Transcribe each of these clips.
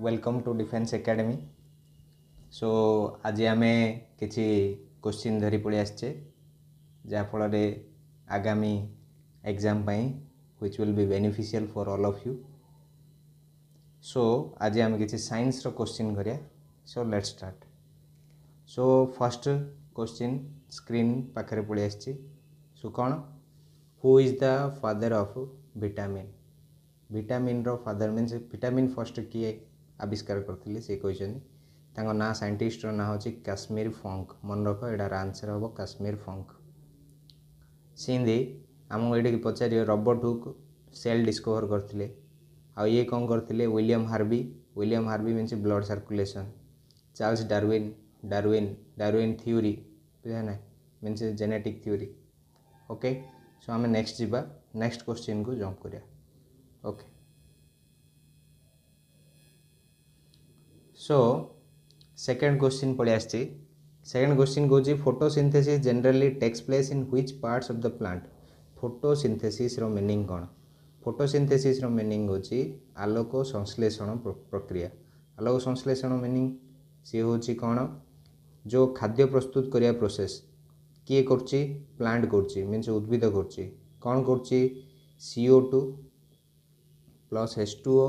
welcome to defence academy so आज आम कि क्वेश्चन धरी पड़ आसचे जहाँफल आगामी exam which will be beneficial for all of you so आज आम कि साइंस रो क्वेश्चन करिया so let start so first question screen पाखे पड़ आसो कौन who is the father of vitamin vitamin रो फादर मीन विटामिन फर्स्ट किए ଆବିଷ୍କାର କରିଥିଲେ ସେ କହିଛନ୍ତି ତାଙ୍କ ନାଁ ସାଇଣ୍ଟିଷ୍ଟର ନାଁ ହେଉଛି କାଶ୍ମୀର ଫଙ୍କ ମନେ ରଖ ଏଇଟାର ଆନ୍ସର୍ ହେବ କାଶ୍ମୀର ଫଙ୍କ ସିନ୍ଧି ଆମକୁ ଏଇଠିକି ପଚାରିବ ରବର୍ଟ ହୁକ୍ ସେଲ୍ ଡିସ୍କଭର କରିଥିଲେ ଆଉ ଇଏ କ'ଣ କରିଥିଲେ William Harvey William Harvey means blood circulation Charles Darwin Darwin Darwin theory ବୁଝା ନା means genetic theory okay so ଆମେ ନେକ୍ସଟ ଯିବା ନେକ୍ସଟ କୋଶ୍ଚିନ୍କୁ ଜମ୍ପ କରିବା ଓକେ सो सेकेंड क्वेश्चन पलि आ सेकेंड क्वेश्चन कौन photosynthesis generally takes place in which parts of the plant photosynthesis meaning कौन फोटोसिंथेसिस मिनिंग हूँ आलोक संश्लेषण प्रक्रिया आलोक संश्लेषण मिनिंग सी हूँ कौन जो खाद्य प्रस्तुत करिया प्रोसेस किए कर प्लांट कर उद्भिद कर कौन कर CO two plus H two O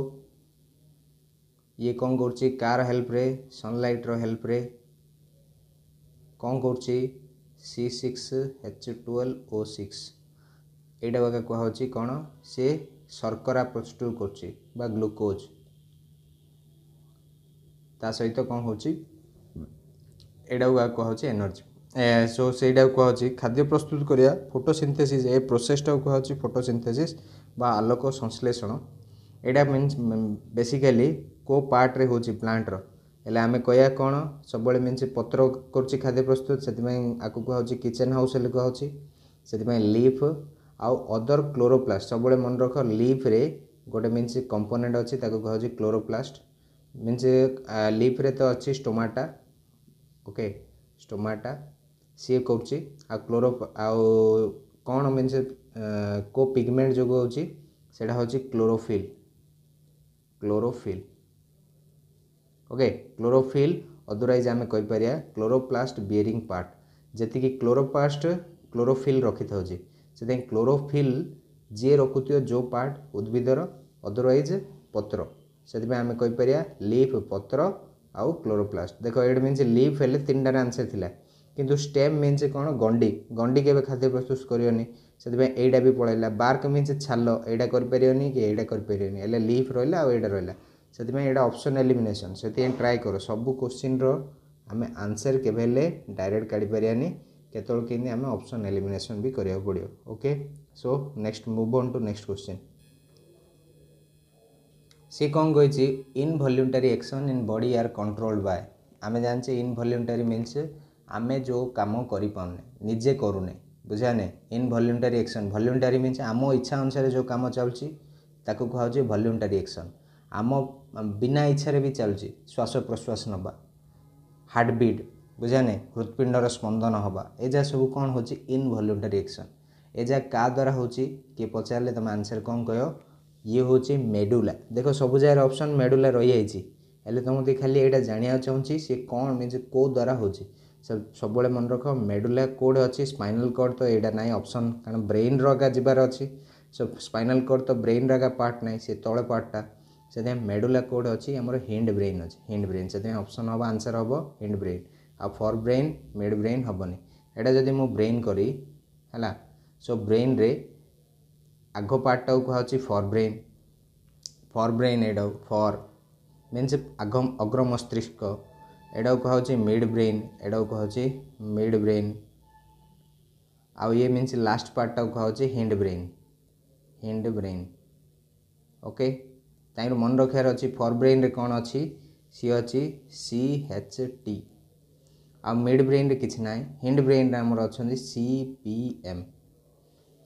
ଇଏ କ'ଣ କରୁଛି କାହାର ହେଲ୍ପରେ ସନ୍ଲାଇଟ୍ର ହେଲ୍ପରେ କ'ଣ କରୁଛି C six H twelve O six ଏଇଟା ବାକା କୁହାହେଉଛି କ'ଣ ସେ ଶର୍କରା ପ୍ରସ୍ତୁତ କରୁଛି ବା ଗ୍ଲୁକୋଜ୍ ତା ସହିତ କ'ଣ ହେଉଛି ଏଇଟାକୁ ବାକା କୁହାହେଉଛି ଏନର୍ଜି ସୋ ସେଇଟାକୁ କୁହାହେଉଛି ଖାଦ୍ୟ ପ୍ରସ୍ତୁତ କରିବା ଫଟୋସିନ୍ଥେସିସ୍ ଏ ପ୍ରୋସେସ୍ଟାକୁ କୁହାହେଉଛି ଫଟୋସିନ୍ଥେସିସ୍ ବା ଆଲୋକ ସଂଶ୍ଳେଷଣ ଏଇଟା ମିନ୍ସ ବେସିକାଲି କେଉଁ ପାର୍ଟରେ ହେଉଛି ପ୍ଲାଣ୍ଟର ହେଲେ ଆମେ କହିବା କ'ଣ ସବୁବେଳେ ମିନ୍ସ ପତ୍ର କରୁଛି ଖାଦ୍ୟ ପ୍ରସ୍ତୁତ ସେଥିପାଇଁ ଆକୁ କୁହାହେଉଛି କିଚେନ୍ ହାଉସ୍ ବୋଲି କୁହାହେଉଛି ସେଥିପାଇଁ ଲିଫ୍ ଆଉ ଅଦର୍ କ୍ଲୋରୋପ୍ଲାଷ୍ଟ ସବୁବେଳେ ମନେ ରଖ ଲିଫ୍ରେ ଗୋଟେ ମିନ୍ସ କମ୍ପୋନେଣ୍ଟ ଅଛି ତାକୁ କୁହାହେଉଛି କ୍ଲୋରୋପ୍ଲାଷ୍ଟ ମିନ୍ସ ଲିଫ୍ରେ ତ ଅଛି ଷ୍ଟୋମାଟା ଓକେ ଷ୍ଟୋମାଟା ସିଏ କରୁଛି ଆଉ କ୍ଲୋରୋ ଆଉ କ'ଣ ମିନ୍ସ କେଉଁ ପିଗମେଣ୍ଟ ଯୋଗୁଁ ହେଉଛି ସେଇଟା ହେଉଛି chlorophyll chlorophyll okay chlorophyll otherwise ଆମେ କହିପାରିବା କ୍ଲୋରୋପ୍ଲାଷ୍ଟ ବିୟରିଂ ପାର୍ଟ ଯେତିକି କ୍ଲୋରୋପ୍ଲାଷ୍ଟ କ୍ଲୋରୋଫିଲ୍ ରଖିଥାଉଛି ସେଥିପାଇଁ କ୍ଲୋରୋଫିଲ୍ ଯିଏ ରଖୁଥିବ ଯେଉଁ ପାର୍ଟ ଉଦ୍ଭିଦର ଅଦରୱାଇଜ୍ ପତ୍ର ସେଥିପାଇଁ ଆମେ କହିପାରିବା ଲିଫ୍ ପତ୍ର ଆଉ କ୍ଲୋରୋପ୍ଲାଷ୍ଟ ଦେଖ ଏଇଟା ମିନ୍ସ ଲିଫ୍ ହେଲେ ତିନିଟାରେ ଆନ୍ସର୍ ଥିଲା କିନ୍ତୁ ଷ୍ଟେମ୍ ମିନ୍ସ କ'ଣ ଗଣ୍ଡି ଗଣ୍ଡି କେବେ ଖାଦ୍ୟ ପ୍ରସ୍ତୁତ କରିବନି ସେଥିପାଇଁ ଏଇଟା ବି ପଳେଇଲା ବାର୍କ ମିନ୍ସ ଛାଲ ଏଇଟା କରିପାରିବନି କି ଏଇଟା କରିପାରିବନି ହେଲେ ଲିଫ୍ ରହିଲା ଆଉ ଏଇଟା ରହିଲା ସେଥିପାଇଁ ଏଇଟା ଅପସନ୍ ଏଲିମିନେସନ୍ ସେଥିପାଇଁ ଟ୍ରାଏ କର ସବୁ କୋଶ୍ଚିନ୍ର ଆମେ ଆନ୍ସର୍ କେବେ ହେଲେ ଡାଇରେକ୍ଟ କାଢ଼ିପାରିବାନି କେତେବେଳେ କେମିତି ଆମେ ଅପସନ୍ ଏଲିମିନେସନ୍ ବି କରିବାକୁ ପଡ଼ିବ okay so next move on to next question ସେ କ'ଣ କହିଛି involuntary action in body are controlled by ଆମେ ଜାଣିଛେ ଇନଭଲ୍ୟୁଣ୍ଟାରୀ ମିନ୍ସ ଆମେ ଯେଉଁ କାମ କରିପାରୁନେ ନିଜେ କରୁନେ ବୁଝାନେ ଇନଭଲ୍ୟୁଣ୍ଟାରୀ ଆକ୍ସନ୍ ଭଲ୍ୟୁଣ୍ଟାରୀ ମିନ୍ସ ଆମ ଇଚ୍ଛା ଅନୁସାରେ ଯେଉଁ କାମ ଚାଲୁଛି ତାକୁ କୁହାହେଉଛି ଭଲ୍ୟୁଣ୍ଟାରୀ ଆକ୍ସନ୍ ଆମ ବିନା ଇଚ୍ଛାରେ ବି ଚାଲୁଛି ଶ୍ୱାସ ପ୍ରଶ୍ୱାସ ନେବା ହାର୍ଟବିଟ୍ ବୁଝା ନାହିଁ ହୃତ୍ପିଣ୍ଡର ସ୍ପନ୍ଦନ ହେବା ଏ ଯାହା ସବୁ କ'ଣ ହେଉଛି ଇନଭଲ୍ୟୁଣ୍ଟାରୀ ଏକ୍ସନ୍ ଏ ଯାହା କାହା ଦ୍ୱାରା ହେଉଛି କିଏ ପଚାରିଲେ ତୁମେ ଆନ୍ସର୍ କ'ଣ କହିବ ଇଏ ହେଉଛି ମେଡୁଲା ଦେଖ ସବୁ ଜାଗାରେ ଅପସନ୍ ମେଡୁଲା ରହିଯାଇଛି ହେଲେ ତୁମକୁ ଖାଲି ଏଇଟା ଜାଣିବାକୁ ଚାହୁଁଛି ସେ କ'ଣ ମିନ୍ସ କେଉଁ ଦ୍ୱାରା ହେଉଛି ସବୁବେଳେ ମନେ ରଖ ମେଡୁଲା କୋଡ଼୍ ଅଛି ସ୍ପାଇନାଲ୍ କୋଡ଼୍ ତ ଏଇଟା ନାହିଁ ଅପସନ୍ କାରଣ ବ୍ରେନ୍ର ଏକା ଯିବାର ଅଛି ସୋ ସ୍ପାଇନାଲ୍ କୋଡ଼୍ ତ ବ୍ରେନ୍ର ଏକା ପାର୍ଟ ନାହିଁ ସେ ତଳ ପାର୍ଟଟା ସେଥିପାଇଁ ମେଡୁଲା କୋଡ଼୍ ଅଛି ଆମର ହିଣ୍ଡ ବ୍ରେନ୍ ଅଛି ହିଣ୍ଡ ବ୍ରେନ୍ ସେଥିପାଇଁ ଅପସନ୍ ହେବ ଆନ୍ସର୍ ହେବ ହିଣ୍ଡ ବ୍ରେନ୍ ଆଉ ଫର୍ ବ୍ରେନ୍ ମିଡ୍ ବ୍ରେନ୍ ହେବନି ଏଇଟା ଯଦି ମୁଁ ବ୍ରେନ୍ କରି ହେଲା ସୋ ବ୍ରେନ୍ରେ ଆଗ ପାର୍ଟଟାକୁ କୁହାହେଉଛି ଫର୍ ବ୍ରେନ୍ ଫର୍ ବ୍ରେନ୍ ଏଇଟାକୁ ଫର୍ ମିନ୍ସ ଆଗ ଅଗ୍ର ମସ୍ତିଷ୍କ ଏଇଟାକୁ କୁହାହେଉଛି ମିଡ୍ ବ୍ରେନ୍ ଏଇଟାକୁ କୁହାହେଉଛି ମିଡ୍ ବ୍ରେନ୍ ଆଉ ଇଏ ମିନ୍ସ ଲାଷ୍ଟ ପାର୍ଟଟାକୁ କୁହାହେଉଛି hind brain hind brain okay ତାହିଁରୁ ମନେ ରଖିବାର ଅଛି ଫରବ୍ରେନ୍ରେ କ'ଣ ଅଛି ସିଏ ଅଛି ସି ଏଚ୍ ଟି ଆଉ ମିଡ୍ ବ୍ରେନ୍ରେ କିଛି ନାହିଁ ହିଣ୍ଡ ବ୍ରେନ୍ରେ ଆମର ଅଛନ୍ତି ସି ପି ଏମ୍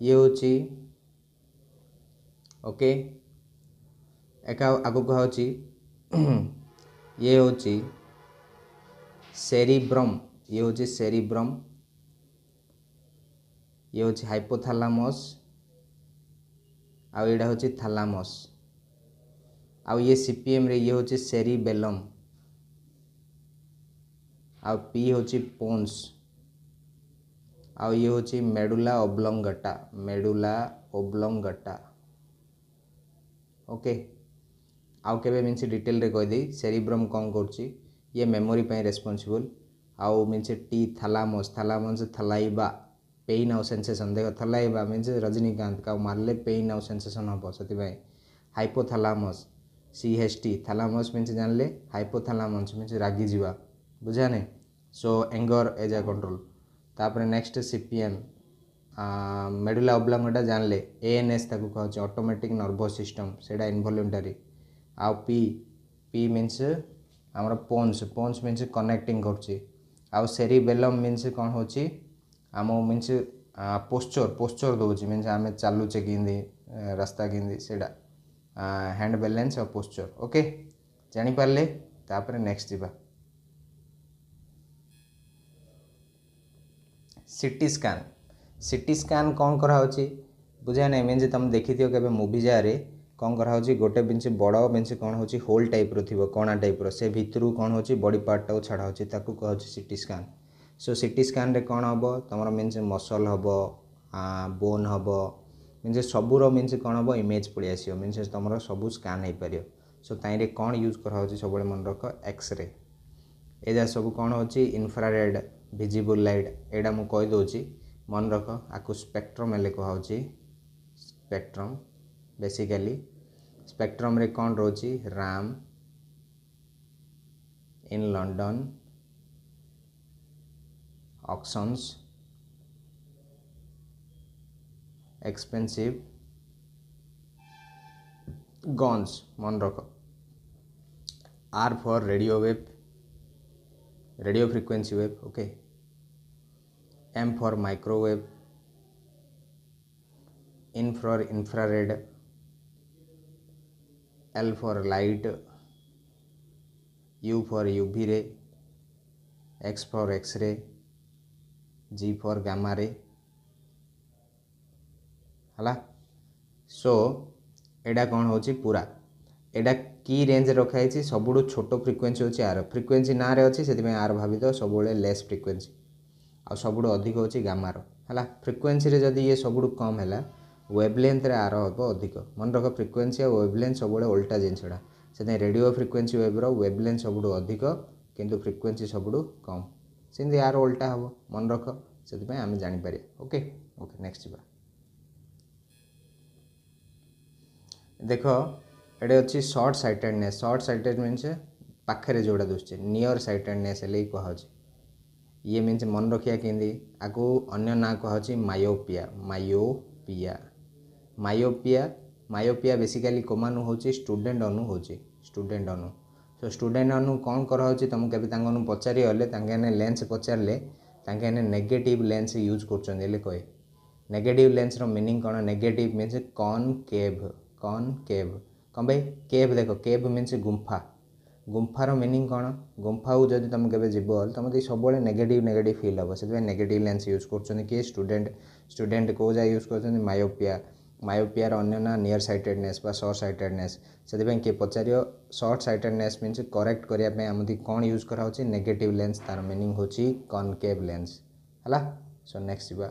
ଇଏ ହେଉଛି ଓକେ ଏକା ଆଗକୁ ହେଉଛି ଇଏ ହେଉଛି ସେରିବ୍ରମ୍ ଇଏ ହେଉଛି ସେରିବ୍ରମ୍ ଇଏ ହେଉଛି ହାଇପୋଥାଲାମସ୍ ଆଉ ଏଇଟା ହେଉଛି ଥାଲାମସ୍ ଆଉ ଇଏ ସିପିଏମ୍ରେ ଇଏ ହେଉଛି ସେରି ବେଲମ୍ ଆଉ ପି ହେଉଛି ପୋନ୍ସ ଆଉ ଇଏ ହେଉଛି ମେଡୁଲା ଅବ୍ଲଙ୍ଗଟା ମେଡୁଲା ଅବ୍ଲଙ୍ଗଟା ଓକେ ଆଉ କେବେ ମିନ୍ସ ଡିଟେଲରେ କହିଦେଇ ସେରିବ୍ରମ୍ କ'ଣ କରୁଛି ଇଏ ମେମୋରି ପାଇଁ ରେସ୍ପନ୍ସିବୁଲ୍ ଆଉ ମିନ୍ସ ଟି ଥାଲାମସ୍ ଥାଲାମସ୍ ଥଲାଇବା ପେନ୍ ଆଉ ସେନ୍ସେସନ୍ ଦେଖ ଥଲାଇବା ମିନ୍ସ ରଜନୀକାନ୍ତ କାଉ ମାରିଲେ ପେନ୍ ଆଉ ସେନ୍ସେସନ୍ ହେବ ସେଥିପାଇଁ ହାଇପୋଥାଲାମସ୍ সিএসটি থ্যালামস ମିନ୍ସ ଜାଣିଲେ ହାଇପୋଥାଲାମସ୍ ମିନ୍ସ ରାଗିଯିବା ବୁଝା ନାହିଁ so anger as a control ତାପରେ next C P M medulla oblongata ଜାଣିଲେ ଏଏନ୍ଏସ୍ ତାକୁ କୁହାଉଛି ଅଟୋମେଟିକ୍ ନର୍ଭସ୍ ସିଷ୍ଟମ୍ ସେଇଟା ଇନଭଲ୍ୟୁଣ୍ଟାରୀ ଆଉ ପି ପି ମିନ୍ସ ଆମର ପୋନ୍ସ ପୋନ୍ସ ମିନ୍ସ କନେକ୍ଟିଂ କରୁଛି ଆଉ ସେରି ବେଲମ୍ ମିନ୍ସ କ'ଣ ହେଉଛି ଆମ ମିନ୍ସ ପୋଶ୍ଚର୍ ପୋଶ୍ଚର୍ ଦେଉଛି ମିନ୍ସ ଆମେ ଚାଲୁଛେ କେମିତି ରାସ୍ତା କେମିତି ସେଇଟା হ্যান্ড ব্যালেন্স আর পোশ্চর ওকে জাঁপারে তাপরে নেক্সট যা সিটি স্কান সিটি স্কান কম করা হচ্ছে বুঝা না মিনস তুমি দেখিথিও কেবে মুভি যারে কম করা হচ্ছে গোটে বেঞ্চ বড় বেঞ্চ কম হচ্ছে হোল টাইপ্র থাকবে কণা টাইপ্র সে ভিতর কম হচ্ছে বডি পার্টটাও ছাড়া হচ্ছে তাকে কুহছে সিটি স্কান সো সিটি স্কানে কম হব তোমার মিনস মসল হব বোন হব मीनस सबूर मीन्स कौन हम इमेज पड़े आसो मीनस तुम सब स्कान हो पार सो ताइरे कौन यूज कराँ सब मन रख एक्सरे एजा सब कौन हो इनफ्रारेड भिजिबुल लाइट यहाँ मुझे कहीदे मन रख आपको स्पेक्ट्रम हेल्ले स्पेक्ट्रम बेसिकाली स्पेक्ट्रम कौन roach ram in London auctions expensive guns मन रख R for radio wave radio frequency wave okay M for microwave in for infrared L for light U for UV ray X for X ray G for gamma ray ହେଲା show ଏଇଟା କ'ଣ ହେଉଛି ପୁରା ଏଇଟା କି ରେଞ୍ଜରେ ରଖାଯାଇଛି ସବୁଠୁ ଛୋଟ ଫ୍ରିକ୍ୱେନ୍ସି ହେଉଛି ଆର ଫ୍ରିକ୍ୱେନ୍ସି ନାଁରେ ଅଛି ସେଥିପାଇଁ ଆର ଭାବିତ ସବୁବେଳେ ଲେସ୍ ଫ୍ରିକ୍ୱେନ୍ସି ଆଉ ସବୁଠୁ ଅଧିକ ହେଉଛି ଗାମାର ହେଲା ଫ୍ରିକ୍ୱେନ୍ସିରେ ଯଦି ଇଏ ସବୁଠୁ କମ୍ ହେଲା ୱେବ୍ ଲେନ୍ଥରେ ଆର ହେବ ଅଧିକ ମନେ ରଖ ଫ୍ରିକ୍ୱେନ୍ସି ଆଉ ୱେବ୍ ଲେନ୍ଥ ସବୁବେଳେ ଓଲ୍ଟା ଜିନିଷଟା ସେଥିପାଇଁ ରେଡ଼ିଓ ଫ୍ରିକ୍ୱେନ୍ସି ୱେବ୍ର ୱେବ୍ ଲେନ୍ଥ ସବୁଠୁ ଅଧିକ କିନ୍ତୁ ଫ୍ରିକ୍ୱେନ୍ସି ସବୁଠୁ କମ୍ ସେମିତି ଆର ଓଲ୍ଟା ହେବ ମନେ ରଖ ସେଥିପାଇଁ ଆମେ ଜାଣିପାରିବା ଓକେ ଓକେ ନେକ୍ସଟ୍ ଯିବା देख ये अच्छे सर्ट सैटेडने सर्ट सैटेड मीन पाखे जोड़ा दुश्चे नियर सैटेडनेस कहुचे ये मीन मन रखिया के आगे अन्य ना कहि myopia myopia myopia myopia basically कम हूँ स्टूडे अनु हूँ स्टूडे अनु सो स्टूडे अनु कौन कराऊ तुम के पचारे लेंस पचारे नेगेटिव लेंस यूज करेगेट लेंस रिनिंग मीनिंग कौन नेगेटिव मीनस केव କନକେଭ୍ କ'ଣ ପାଇଁ କେଭ୍ ଦେଖ କେଭ୍ ମିନ୍ସ ଗୁମ୍ଫା ଗୁମ୍ଫାର ମିନିଂ କ'ଣ ଗୁମ୍ଫାକୁ ଯଦି ତୁମେ କେବେ ଯିବ ହେଲେ ତୁମେ ଯଦି ସବୁବେଳେ ନେଗେଟିଭ୍ ନେଗେଟିଭ୍ ଫିଲ୍ ହେବ ସେଥିପାଇଁ ନେଗେଟିଭ୍ ଲେନ୍ସ ୟୁଜ୍ କରୁଛନ୍ତି କିଏ ଷ୍ଟୁଡେଣ୍ଟ ଷ୍ଟୁଡେଣ୍ଟ କେଉଁ ଯାଏ ୟୁଜ୍ କରୁଛନ୍ତି ମାୟୋପିଆ ମାୟୋପିଆର ଅନ୍ୟ ନାଁ ନିୟର୍ ସାଇଟେଡ଼ନେସ୍ ବା ସର୍ଟ ସାଇଟେଡ଼ନେସ୍ ସେଥିପାଇଁ କିଏ ପଚାରିବ ସର୍ଟ ସାଇଟେଡ଼ନେସ୍ ମିନ୍ସ କରେକ୍ଟ କରିବା ପାଇଁ ଆମକୁ କ'ଣ ୟୁଜ୍ କରାହେଉଛି ନେଗେଟିଭ୍ ଲେନ୍ସ ତା'ର ମିନିଂ ହେଉଛି କନକେଭ୍ ଲେନ୍ସ ହେଲା ସୋ ନେକ୍ସଟ ଯିବା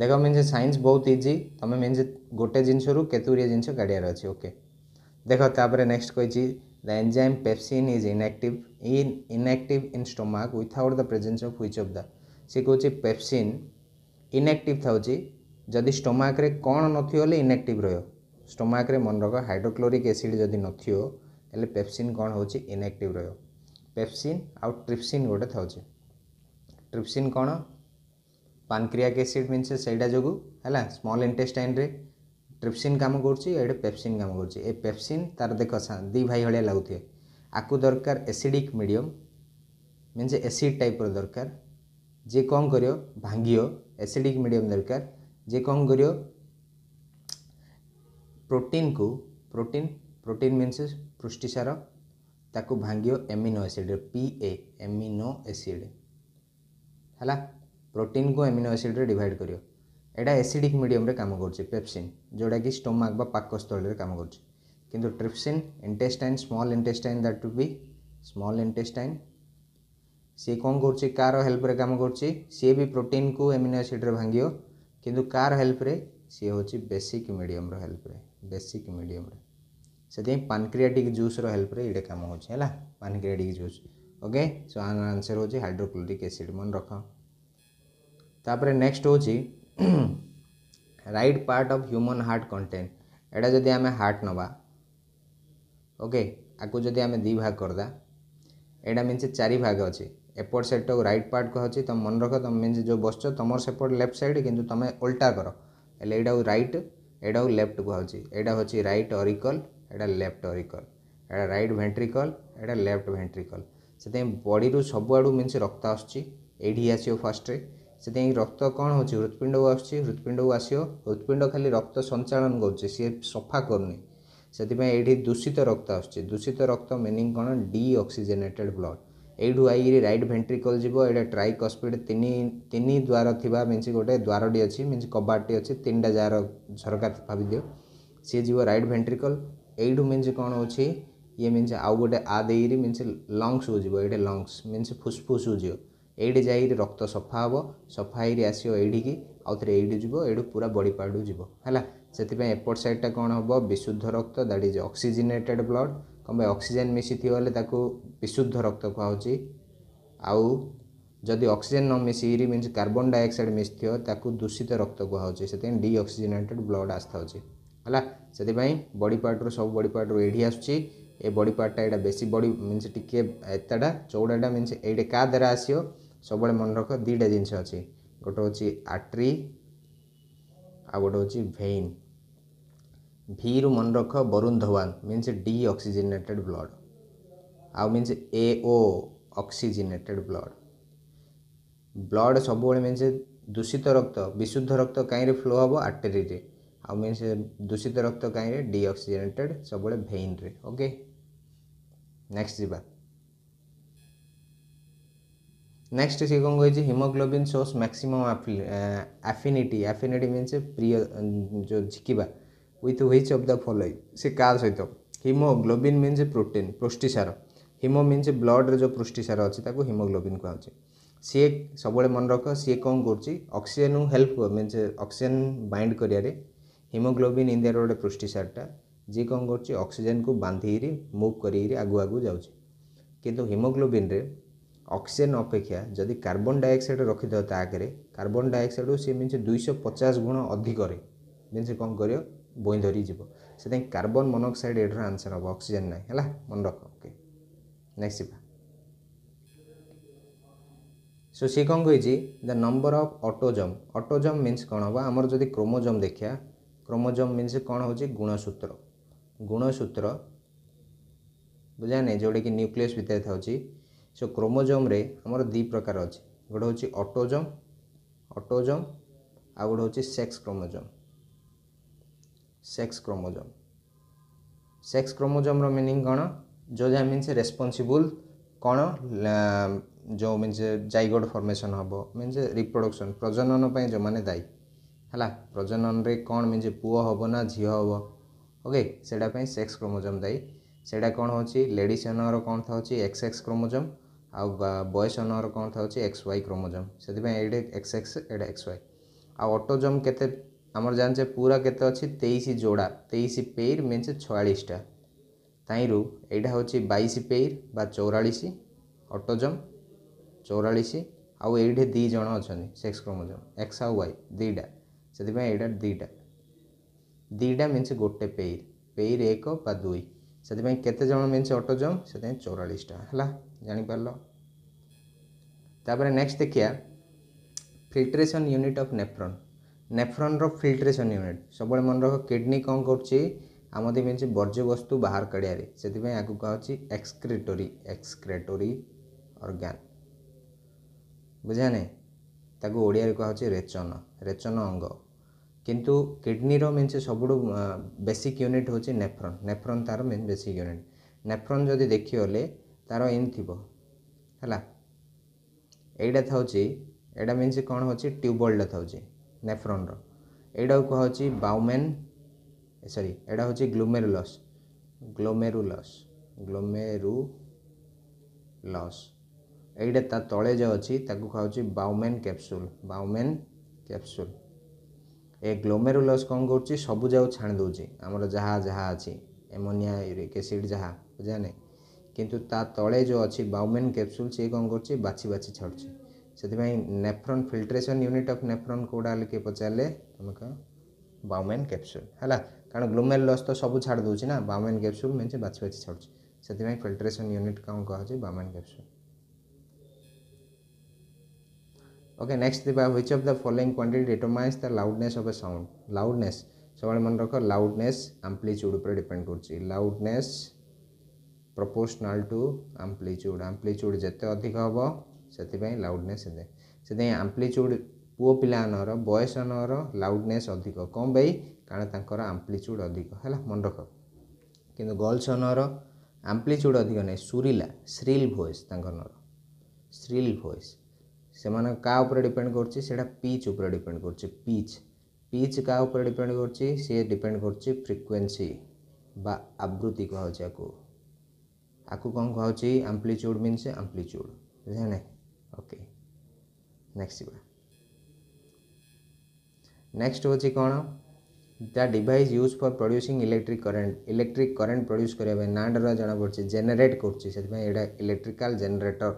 ଦେଖ ମିନ୍ସ ସାଇନ୍ସ ବହୁତ ଇଜି ତୁମେ ମିନ୍ସ ଗୋଟେ ଜିନିଷରୁ କେତେଗୁଡ଼ିଏ ଜିନିଷ କାଢ଼ିବାର ଅଛି ଓକେ ଦେଖ ତାପରେ ନେକ୍ସଟ କହିଛି the enzyme pepsin is inactive in inactive in stomach without the presence of which of the ସେ କହୁଛି ପେପ୍ସିନ୍ ଇନ୍ଆକ୍ଟିଭ୍ ଥାଉଛି ଯଦି ଷ୍ଟୋମାକ୍ରେ କ'ଣ ନଥିବ ହେଲେ ଇନ୍ଆକ୍ଟିଭ୍ ରହିବ ଷ୍ଟୋମାକ୍ରେ ମନେ ରଖ ହାଇଡ୍ରୋକ୍ଲୋରିକ୍ ଏସିଡ଼୍ ଯଦି ନଥିବ ହେଲେ ପେପ୍ସିନ୍ କ'ଣ ହେଉଛି ଇନ୍ଆକ୍ଟିଭ୍ ରହିବ ପେପ୍ସିନ୍ ଆଉ ଟ୍ରିପ୍ସିନ୍ ଗୋଟେ ଥାଉଛି ଟ୍ରିପ୍ସିନ୍ କ'ଣ ପାନକ୍ରିଆକ୍ ଏସିଡ୍ ମିନ୍ସ ସେଇଟା ଯୋଗୁଁ ହେଲା ସ୍ମଲ୍ ଇଣ୍ଟେଷ୍ଟାଇନ୍ରେ ଟ୍ରିପ୍ସିନ୍ କାମ କରୁଛି ଏଇଠି ପେପ୍ସିନ୍ କାମ କରୁଛି ଏ ପେପ୍ସିନ୍ ତାର ଦେଖ ଦୁଇ ଭାଇ ଭଳିଆ ଲାଗୁଥିବେ ଆକୁ ଦରକାର ଏସିଡ଼ିକ୍ ମିଡ଼ିୟମ୍ ମିନ୍ସ ଏସିଡ଼୍ ଟାଇପ୍ର ଦରକାର ଯିଏ କ'ଣ କରିବ ଭାଙ୍ଗିବ ଏସିଡ଼ିକ୍ ମିଡ଼ିୟମ୍ ଦରକାର ଯିଏ କ'ଣ କରିବ ପ୍ରୋଟିନ୍କୁ ପ୍ରୋଟିନ୍ ପ୍ରୋଟିନ୍ ମିନ୍ସ ପୃଷ୍ଟିସାର ତାକୁ ଭାଙ୍ଗିବ ଏମିନୋ ଏସିଡ଼୍ରେ ପି ଏ ଏମିନୋ ଏସିଡ଼୍ ହେଲା ପ୍ରୋଟିନ୍କୁ ଏମିନୋ ଏସିଡ଼୍ରେ ଡିଭାଇଡ଼ କରିବ ଏଇଟା ଏସିଡ଼ିକ୍ ମିଡ଼ିୟମ୍ରେ କାମ କରୁଛି ପେପ୍ସିନ୍ ଯେଉଁଟାକି ଷ୍ଟୋମାକ୍ ବା ପାକସ୍ଥଳୀରେ କାମ କରୁଛି କିନ୍ତୁ trypsin intestine small intestine that to be small intestine ସିଏ କ'ଣ କରୁଛି କାହାର ହେଲ୍ପରେ କାମ କରୁଛି ସିଏ ବି ପ୍ରୋଟିନ୍କୁ ଏମିନୋ ଏସିଡ଼୍ରେ ଭାଙ୍ଗିବ କିନ୍ତୁ କାହାର ହେଲ୍ପରେ ସିଏ ହେଉଛି ବେସିକ୍ ମିଡ଼ିୟମ୍ର ହେଲ୍ପରେ ବେସିକ୍ ମିଡ଼ିୟମ୍ରେ ସେଥିପାଇଁ ପାନକ୍ରିଆଟିକ୍ ଜୁସ୍ର ହେଲ୍ପରେ ଏଇଟା କାମ ହେଉଛି ହେଲା pancreatic juice okay so answer ହେଉଛି ହାଇଡ୍ରୋକ୍ଲୋରିକ୍ ଏସିଡ଼୍ ମନେ ରଖ ତାପରେ ନେକ୍ସଟ୍ ହେଉଛି right part of human heart content ଏଇଟା ଯଦି ଆମେ ହାର୍ଟ ନେବା ଓକେ ଆକୁ ଯଦି ଆମେ ଦୁଇ ଭାଗ କରିଦେବା ଏଇଟା ମିନ୍ସ ଚାରି ଭାଗ ଅଛି ଏପଟ ସାଇଡ଼୍ଟାକୁ ରାଇଟ୍ ପାର୍ଟ କୁହାହେଉଛି ତମେ ମନେ ରଖ ତୁମେ ମିନ୍ସ ଯେଉଁ ବସିଛ ତୁମର ସେପଟ ଲେଫ୍ଟ ସାଇଡ଼୍ କିନ୍ତୁ ତମେ ଓଲ୍ଟା କର ହେଲେ ଏଇଟାକୁ ରାଇଟ୍ ଏଇଟାକୁ ଲେଫ୍ଟ କୁହାଯାଉଛି ଏଇଟା ହେଉଛି ରାଇଟ୍ ଅରିକଲ୍ ଏଇଟା ଲେଫ୍ଟ ଅରିକଲ୍ ଏଇଟା ରାଇଟ୍ ଭେଣ୍ଟ୍ରିକଲ୍ ଏଇଟା ଲେଫ୍ଟ ଭେଣ୍ଟ୍ରିକଲ୍ ସେଥିପାଇଁ ବଡ଼ିରୁ ସବୁଆଡ଼ୁ ମିନ୍ସ ରକ୍ତ ଆସୁଛି ଏଇଠି ଆସିବ ଫାଷ୍ଟରେ ସେଥିପାଇଁ ରକ୍ତ କ'ଣ ହେଉଛି ହୃତ୍ପିଣ୍ଡକୁ ଆସୁଛି ହୃତ୍ପିଣ୍ଡକୁ ଆସିବ ହୃତ୍ପିଣ୍ଡ ଖାଲି ରକ୍ତ ସଞ୍ଚାଳନ କରୁଛି ସିଏ ସଫା କରୁନି ସେଥିପାଇଁ ଏଇଠି ଦୂଷିତ ରକ୍ତ ଆସୁଛି ଦୂଷିତ ରକ୍ତ ମିନିଂ କ'ଣ ଡି ଅକ୍ସିଜେନେଟେଡ଼୍ ବ୍ଲଡ଼୍ ଏଇଠୁ ଆଇକିରି ରାଇଟ୍ ଭେଣ୍ଟ୍ରିକଲ୍ ଯିବ ଏଇଟା ଟ୍ରାଇକସ୍ପିଡ଼ ତିନି ତିନି ଦ୍ୱାର ଥିବା ମିନ୍ସ ଗୋଟେ ଦ୍ୱାରଟି ଅଛି ମିନ୍ସ କବାଟଟି ଅଛି ତିନିଟା ଯାହାର ଝରକା ଭାବିଦିଅ ସିଏ ଯିବ ରାଇଟ୍ ଭେଣ୍ଟ୍ରିକଲ୍ ଏଇଠୁ ମିନ୍ସ କ'ଣ ହେଉଛି ଇଏ ମିନ୍ସ ଆଉ ଗୋଟେ ଆ ଦେଇକିରି ମିନ୍ସ ଲଙ୍ଗସ୍କୁ ଯିବ ଏଇଟା ଲଙ୍ଗସ୍ ମିନ୍ସ ଫୁସ୍ଫୁସ୍କୁ ଯିବ ଏଇଠି ଯାଇକି ରକ୍ତ ସଫା ହେବ ସଫା ହେଇକି ଆସିବ ଏଇଠିକି ଆଉ ଥରେ ଏଇଠି ଯିବ ଏଇଠୁ ପୁରା ବଡ଼ି ପାର୍ଟକୁ ଯିବ ହେଲା ସେଥିପାଇଁ ଏପଟ ସାଇଡ଼୍ଟା କ'ଣ ହେବ ବିଶୁଦ୍ଧ ରକ୍ତ ଦ୍ୟାଟ୍ ଇଜ୍ ଅକ୍ସିଜିନେଟେଡ଼୍ ବ୍ଲଡ଼୍ କ'ଣ ପାଇଁ ଅକ୍ସିଜେନ୍ ମିଶିଥିବ ହେଲେ ତାକୁ ବିଶୁଦ୍ଧ ରକ୍ତ କୁହାହେଉଛି ଆଉ ଯଦି ଅକ୍ସିଜେନ୍ ନ ମିଶିକିରି ମିନ୍ସ କାର୍ବନ୍ ଡାଇଅକ୍ସାଇଡ଼୍ ମିଶିଥିବ ତାକୁ ଦୂଷିତ ରକ୍ତ କୁହାହେଉଛି ସେଥିପାଇଁ ଡିଅକ୍ସିଜେନେଟେଡ଼୍ ବ୍ଲଡ଼୍ ଆସିଥାଉଛି ହେଲା ସେଥିପାଇଁ ବଡ଼ି ପାର୍ଟରୁ ସବୁ ବଡ଼ି ପାର୍ଟରୁ ଏଇଠି ଆସୁଛି ଏ ବଡ଼ି ପାର୍ଟଟା ଏଇଟା ବେଶୀ ବଡ଼ି ମିନ୍ସ ଟିକିଏ ଏତେଟା ଚଉଡ଼ାଟା ମିନ୍ସ ଏଇଟା କାହା ଦ୍ୱାରା ଆସିବ ସବୁବେଳେ ମନେ ରଖ ଦୁଇଟା ଜିନିଷ ଅଛି ଗୋଟେ ହେଉଛି ଆଟ୍ରି ଆଉ ଗୋଟେ ହେଉଛି ଭେନ୍ ଭିରୁ ମନେ ରଖ Varun Dhawan means deoxygenated blood ଆଉ means A O oxygenated blood blood ସବୁବେଳେ ମିନ୍ସ ଦୂଷିତ ରକ୍ତ ବିଶୁଦ୍ଧ ରକ୍ତ କାହିଁରେ ଫ୍ଲୋ ହେବ ଆର୍ଟେରୀରେ ଆଉ ମିନ୍ସ ଦୂଷିତ ରକ୍ତ କାହିଁରେ ଡିଅକ୍ସିଜେନେଟେଡ଼୍ ସବୁବେଳେ ଭେଇନ୍ରେ ଓକେ ନେକ୍ସଟ ଯିବା next କଣ is ହିମୋଗ୍ଲୋବିନ୍ ସୋର୍ସ maximum ଆଫିନିଟି affinity means ପ୍ରିୟ ଯେଉଁ ଝିକିବା with which of the following ସେ କାହା ସହିତ ହିମୋଗ୍ଲୋବିନ୍ মিন্স ପ୍ରୋଟିନ୍ ପୃଷ୍ଟିସାର ହିମୋ ମିନ୍ସ ବ୍ଲଡ଼୍ରେ ଯେଉଁ ପୃଷ୍ଟିସାର ଅଛି ତାକୁ ହିମୋଗ୍ଲୋବିନ୍ କୁହାଯାଉଛି ସିଏ ସବୁବେଳେ ମନେ ରଖ ସିଏ କ'ଣ କରୁଛି oxygen help means oxygen bind କରିବାରେ ହିମୋଗ୍ଲୋବିନ୍ ଇଣ୍ଡିଆର ଗୋଟେ ପୃଷ୍ଟିସାରଟା ଯିଏ କ'ଣ କରୁଛି ଅକ୍ସିଜେନ୍କୁ ବାନ୍ଧିକିରି ମୁଭ୍ କରିକିରି ଆଗକୁ ଆଗକୁ ଯାଉଛି କିନ୍ତୁ ହିମୋଗ୍ଲୋବିନ୍ରେ ଅକ୍ସିଜେନ୍ ଅପେକ୍ଷା ଯଦି କାର୍ବନ୍ ଡାଇଅକ୍ସାଇଡ଼୍ ରଖିଦେବ ତା ଆଗରେ କାର୍ବନ୍ ଡାଇଅକ୍ସାଇଡ଼୍କୁ ସେ ମିନ୍ସ ଦୁଇଶହ ପଚାଶ ଗୁଣ ଅଧିକରେ ମିନ୍ସ କ'ଣ କରିବ ବୋଇଁ ଧରି ଯିବ ସେଥିପାଇଁ କାର୍ବନ୍ ମନୋଅକ୍ସାଇଡ଼୍ ଏଠାର ଆନ୍ସର୍ ହେବ ଅକ୍ସିଜେନ୍ ନାହିଁ ହେଲା ମନେ ରଖ ଓକେ ନେକ୍ସଟ ଯିବା ସୋ ସେ କ'ଣ କହିଛି the number of autosome autosome means କ'ଣ ହେବ ଆମର ଯଦି କ୍ରୋମୋଜମ୍ ଦେଖିବା କ୍ରୋମୋଜମ୍ ମିନ୍ସ କ'ଣ ହେଉଛି ଗୁଣସୂତ୍ର ଗୁଣସୂତ୍ର ବୁଝା ନାହିଁ ଯେଉଁଟାକି ନ୍ୟୁକ୍ଲିୟସ୍ ଭିତରେ ଥାଉଛି ସୋ କ୍ରୋମୋଜୋମ୍ରେ ଆମର ଦୁଇ ପ୍ରକାର ଅଛି ଗୋଟେ ହେଉଛି ଅଟୋଜୋମ୍ ଅଟୋଜୋମ୍ ଆଉ ଗୋଟେ ହେଉଛି sex chromosome sex chromosome sex କ୍ରୋମୋଜୋମ୍ର ମିନିଂ କ'ଣ ଯେଉଁଟା ମିନ୍ସ ରେସ୍ପନ୍ସିବୁଲ୍ କ'ଣ ଯେଉଁ ମିନ୍ସ ଜାଇଗୋଡ଼ ଫର୍ମେସନ୍ ହେବ ମିନ୍ସ ରିପ୍ରଡ଼କ୍ସନ୍ ପ୍ରଜନନ ପାଇଁ ଯେଉଁମାନେ ଦାୟୀ ହେଲା ପ୍ରଜନନରେ କ'ଣ ମିନ୍ସ ପୁଅ ହେବ ନା ଝିଅ ହେବ ଓକେ ସେଇଟା ପାଇଁ ସେକ୍ସ କ୍ରୋମୋଜୋମ୍ ଦାୟୀ ସେଇଟା କ'ଣ ହେଉଛି ଲେଡ଼ିଜ୍ ମାନଙ୍କର କ'ଣ ଥାଉଛି ଏକ୍ସ ଏକ୍ସ କ୍ରୋମୋଜୋମ୍ ଆଉ ବୟସ ମାନଙ୍କର କ'ଣ ଥାଉଛି ଏକ୍ସ ୱାଇ କ୍ରୋମୋଜମ୍ ସେଥିପାଇଁ ଏଇଟା ଏକ୍ସ ଏକ୍ସ ଏଇଟା ଏକ୍ସ ୱାଇ ଆଉ ଅଟୋଜମ୍ କେତେ ଆମର ଜାଣିଛେ ପୁରା କେତେ ଅଛି ତେଇଶ ଯୋଡ଼ା ତେଇଶ ପେର୍ ମିନ୍ସ ଛୟାଳିଶଟା ତାହିଁରୁ ଏଇଟା ହେଉଛି ବାଇଶ ପେର୍ ବା ଚଉରାଳିଶ ଅଟୋଜମ୍ ଚଉରାଳିଶ ଆଉ ଏଇଠି ଦୁଇ ଜଣ ଅଛନ୍ତି ସେକ୍ସ କ୍ରୋମୋଜମ୍ ଏକ୍ସ ଆଉ ୱାଇ ଦୁଇଟା ସେଥିପାଇଁ ଏଇଟା ଦୁଇଟା ଦୁଇଟା ମିନ୍ସ ଗୋଟେ ପେର୍ ପେର୍ ଏକ ବା ଦୁଇ ସେଥିପାଇଁ କେତେଜଣ ଜଣ ମିନ୍ସ ଅଟୋ ଜମ୍ ସେଥିପାଇଁ ଚଉରାଳିଶଟା ହେଲା ଜାଣିପାରିଲ ତାପରେ ନେକ୍ସଟ ଦେଖିବା ଫିଲ୍ଟ୍ରେସନ୍ ୟୁନିଟ୍ ଅଫ୍ ନେଫ୍ରନ୍ ନେଫ୍ରନ୍ର ଫିଲ୍ଟ୍ରେସନ୍ ୟୁନିଟ୍ ସବୁବେଳେ ମନେ ରଖ କିଡ଼ନୀ କ'ଣ କରୁଛି আমাদের মেনছে বর্জ্যবস্তু বাহার কাড়িয়ারে সেপাই আগে কুহাচ্ছে এক্সক্রেটোরি এক্সক্রেটোরি অর্গান বুঝা নে ତାକୁ ଓଡ଼ିଆରେ କୁହାହେଉଛି ରେଚନ ରେଚନ ଅଙ୍ଗ କିନ୍ତୁ କିଡ଼ନୀର ମିନ୍ସ ସବୁଠୁ ବେସିକ୍ ୟୁନିଟ୍ ହେଉଛି ନେଫ୍ରନ୍ ନେଫ୍ରନ୍ ତା'ର ମେନ୍ ବେସିକ୍ ୟୁନିଟ୍ ନେଫ୍ରନ୍ ଯଦି ଦେଖିଗଲେ ତା'ର ଏମ୍ ଥିବ ହେଲା ଏଇଟା ଥାଉଛି ଏଇଟା ମିନ୍ସ କ'ଣ ହେଉଛି ଟ୍ୟୁବଲ୍ଟା ଥାଉଛି ନେଫ୍ରନ୍ର ଏଇଟାକୁ କୁହାହେଉଛି ବାଉମେନ୍ ସରି ଏଇଟା ହେଉଛି ଗ୍ଲୋମେରୁଲସ୍ ଗ୍ଲୋମେରୁଲସ୍ ଗ୍ଲୋମେରୁଲସ୍ ଏଇଟା ତା ତଳେ ଯେଉଁ ଅଛି ତାକୁ କୁହାହେଉଛି ବାଉମେନ୍ କ୍ୟାପସୁଲ୍ ବାଉମେନ୍ କ୍ୟାପସୁଲ୍ ଏ ଗ୍ଲୋମେରୁଲସ୍ କ'ଣ କରୁଛି ସବୁଯାକ ଛାଣି ଦେଉଛି ଆମର ଯାହା ଯାହା ଅଛି ଏମୋନିଆ ୟୁରିକ୍ ଏସିଡ଼୍ ଯାହା ବୁଝିଲା ନାହିଁ କିନ୍ତୁ ତା ତଳେ ଯେଉଁ ଅଛି ବାଉମେନ୍ କ୍ୟାପସୁଲ୍ ସିଏ କ'ଣ କରୁଛି ବାଛି ବାଛି ଛାଡ଼ୁଛି ସେଥିପାଇଁ nephron filtration unit of nephron କେଉଁଟା ବୋଲି କିଏ ପଚାରିଲେ ତୁମେ କହ ବାଉମେନ୍ କ୍ୟାପସୁଲ୍ ହେଲା କାରଣ ଗ୍ଲୋମେରୁଲସ୍ ତ ସବୁ ଛାଡ଼ି ଦେଉଛି ନା ବାଉମେନ୍ କ୍ୟାପସୁଲ୍ ମେନ୍ ସେ ବାଛି ବାଛି ଛାଡ଼ୁଛି ସେଥିପାଇଁ ଫିଲ୍ଟ୍ରେସନ୍ ୟୁନିଟ୍ କ'ଣ କୁହାହେଉଛି Bowman capsule okay next we have which of the following quantity determines the loudness of a sound loudness সবাই মনে রাখো লাউডনেস আম্প্লিচিউড উপরে ডিপেন্ড করছি loudness proportional to amplitude amplitude যেতে অধিক হব ସେଥିପାଇଁ ଲାଉଡ଼ନେସ୍ ହେଲେ ସେଥିପାଇଁ ଆମ୍ପ୍ଲିଚ୍ୟୁଡ଼୍ ପୁଅ ପିଲାମାନଙ୍କର ବୟସମାନଙ୍କର ଲାଉଡ଼ନେସ୍ ଅଧିକ କ'ଣ ପାଇଁ କାରଣ ତାଙ୍କର ଆମ୍ପ୍ଲିଚ୍ୟୁଡ଼୍ ଅଧିକ ହେଲା ମନେ ରଖ କିନ୍ତୁ ଗର୍ଲସମାନଙ୍କର ଆମ୍ପ୍ଲିଚ୍ୟୁଡ଼୍ ଅଧିକ ନାହିଁ ସୁରିଲା ସ୍ରିଲ୍ ଭଏସ୍ ତାଙ୍କର ସ୍ରିଲ୍ ଭଏସ୍ से क्या डिपेंड कर पीच उपर डिपेंड कर पीच पीच क्या डिपेंड कर सी डिपेंड कर फ्रिक्वेन्सी आवृत्ति कहु आपको कौन कहे आम्प्लीच्यूड मीनस आम्प्लीच्यूड बुझे ओके नेक्स्ट नेक्स्ट हूँ कौन the device use for producing electric current electric current produce करने ना डर जना पड़े जेनेट कर इलेक्ट्रिकल जेनरेटर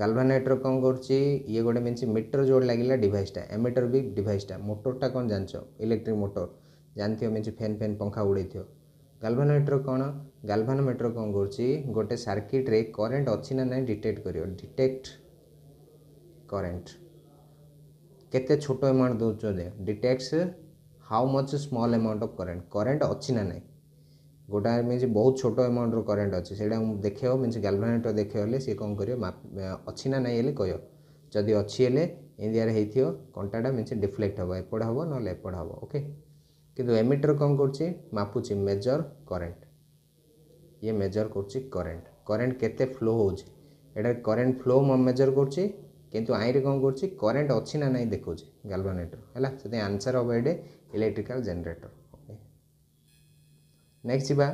ଗାଲଭାନାଇଟ୍ର କ'ଣ କରୁଛି ଇଏ ଗୋଟେ ମିନ୍ସ ମିଟର ଯୋଡ଼େ ଲାଗିଲା ଡିଭାଇସ୍ଟା ଏମିଟର ବି ଡିଭାଇସ୍ଟା ମୋଟରଟା କ'ଣ ଜାଣିଛ ଇଲେକ୍ଟ୍ରିକ୍ ମୋଟର ଜାଣିଥିବ ମିନ୍ସ ଫ୍ୟାନ୍ ଫ୍ୟାନ୍ ପଙ୍ଖା ଉଡ଼େଇଥିବ ଗାଲଭାନାଇଟ୍ର କ'ଣ ଗାଲଭାନୋମିଟର କ'ଣ କରୁଛି ଗୋଟେ ସାର୍କିଟ୍ରେ କରେଣ୍ଟ ଅଛି ନା ନାହିଁ ଡିଟେକ୍ଟ କରିବ ଡିଟେକ୍ଟ କରେଣ୍ଟ କେତେ ଛୋଟ ଆମାଉଣ୍ଟ ଦେଉଛନ୍ତି detects how much small amount of current current ଅଛି ନା ନାହିଁ ଗୋଟାଏ ମିନ୍ସ ବହୁତ ଛୋଟ ଆମାଉଣ୍ଟର କରେଣ୍ଟ ଅଛି ସେଇଟା ମୁଁ ଦେଖେଇବ ମିନ୍ସ ଗାଲଭାନିଟର ହେଲେ ସିଏ କ'ଣ କରିବ ଅଛି ନା ନାହିଁ ହେଲେ କହିବ ଯଦି ଅଛି ହେଲେ ଏମିତିଆରେ ହେଇଥିବ କଣ୍ଟାଟା ମିନ୍ସ ଡିଫ୍ଲେକ୍ଟ ହେବ ଏପଟ ହେବ ନହେଲେ ଏପଟ ହେବ ଓକେ କିନ୍ତୁ ଏମିଟର କ'ଣ କରୁଛି ମାପୁଛି ମେଜର କରେଣ୍ଟ ଇଏ ମେଜର କରୁଛି କରେଣ୍ଟ କରେଣ୍ଟ କେତେ ଫ୍ଲୋ ହେଉଛି ଏଇଟା କରେଣ୍ଟ ଫ୍ଲୋ ମେଜର କରୁଛି କିନ୍ତୁ ଆଇଁରେ କ'ଣ କରୁଛି କରେଣ୍ଟ ଅଛି ନା ନାହିଁ ଦେଖାଉଛି ଗାଲଭାନେଟର ହେଲା ସେଥିପାଇଁ ଆନ୍ସର୍ ହେବ ଏଇଠି ଇଲେକ୍ଟ୍ରିକାଲ ଜେନେରେଟର ନେକ୍ସଟ ଯିବା